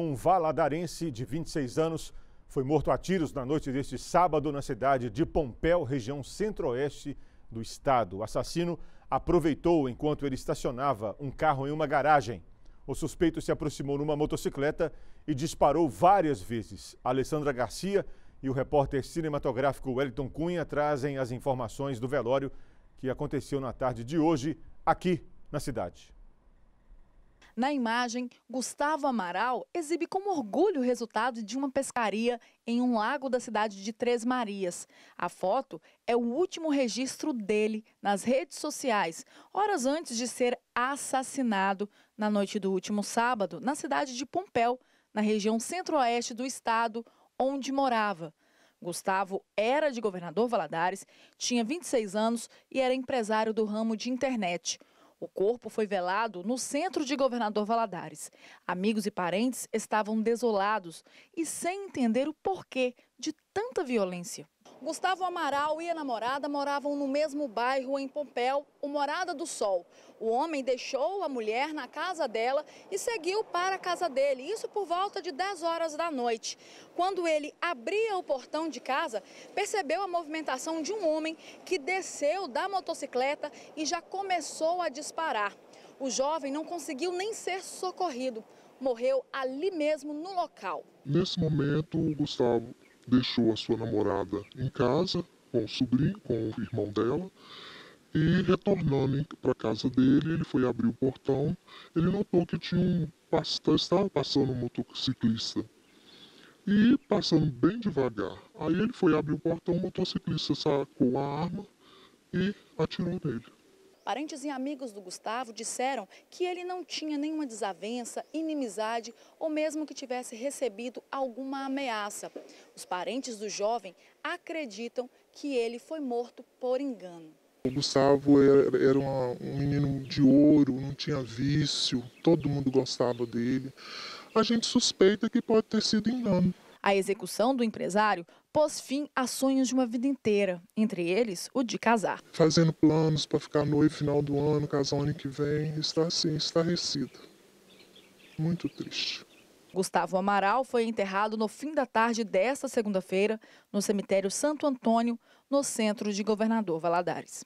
Um valadarense de 26 anos foi morto a tiros na noite deste sábado na cidade de Pompéu, região centro-oeste do estado. O assassino aproveitou enquanto ele estacionava um carro em uma garagem. O suspeito se aproximou numa motocicleta e disparou várias vezes. A Alessandra Garcia e o repórter cinematográfico Wellington Cunha trazem as informações do velório que aconteceu na tarde de hoje aqui na cidade. Na imagem, Gustavo Amaral exibe com orgulho o resultado de uma pescaria em um lago da cidade de Três Marias. A foto é o último registro dele nas redes sociais, horas antes de ser assassinado na noite do último sábado, na cidade de Pompéu, na região centro-oeste do estado onde morava. Gustavo era de governador Valadares, tinha 26 anos e era empresário do ramo de internet. O corpo foi velado no centro de Governador Valadares. Amigos e parentes estavam desolados e sem entender o porquê de tanta violência. Gustavo Amaral e a namorada moravam no mesmo bairro em Pompéu, o Morada do Sol. O homem deixou a mulher na casa dela e seguiu para a casa dele, isso por volta de 10 horas da noite. Quando ele abria o portão de casa, percebeu a movimentação de um homem que desceu da motocicleta e já começou a disparar. O jovem não conseguiu nem ser socorrido morreu ali mesmo no local. Nesse momento, o Gustavo deixou a sua namorada em casa com o sobrinho, com o irmão dela, e retornando para casa dele, ele foi abrir o portão, ele notou que tinha um estava passando um motociclista e passando bem devagar. Aí ele foi abrir o portão, o motociclista sacou a arma e atirou nele. Parentes e amigos do Gustavo disseram que ele não tinha nenhuma desavença, inimizade ou mesmo que tivesse recebido alguma ameaça. Os parentes do jovem acreditam que ele foi morto por engano. O Gustavo era, era uma, um menino de ouro, não tinha vício, todo mundo gostava dele. A gente suspeita que pode ter sido engano. A execução do empresário pôs fim a sonhos de uma vida inteira, entre eles o de casar. Fazendo planos para ficar noivo no final do ano, casar ano que vem, está assim, estarrecido. Muito triste. Gustavo Amaral foi enterrado no fim da tarde desta segunda-feira no cemitério Santo Antônio, no centro de Governador Valadares.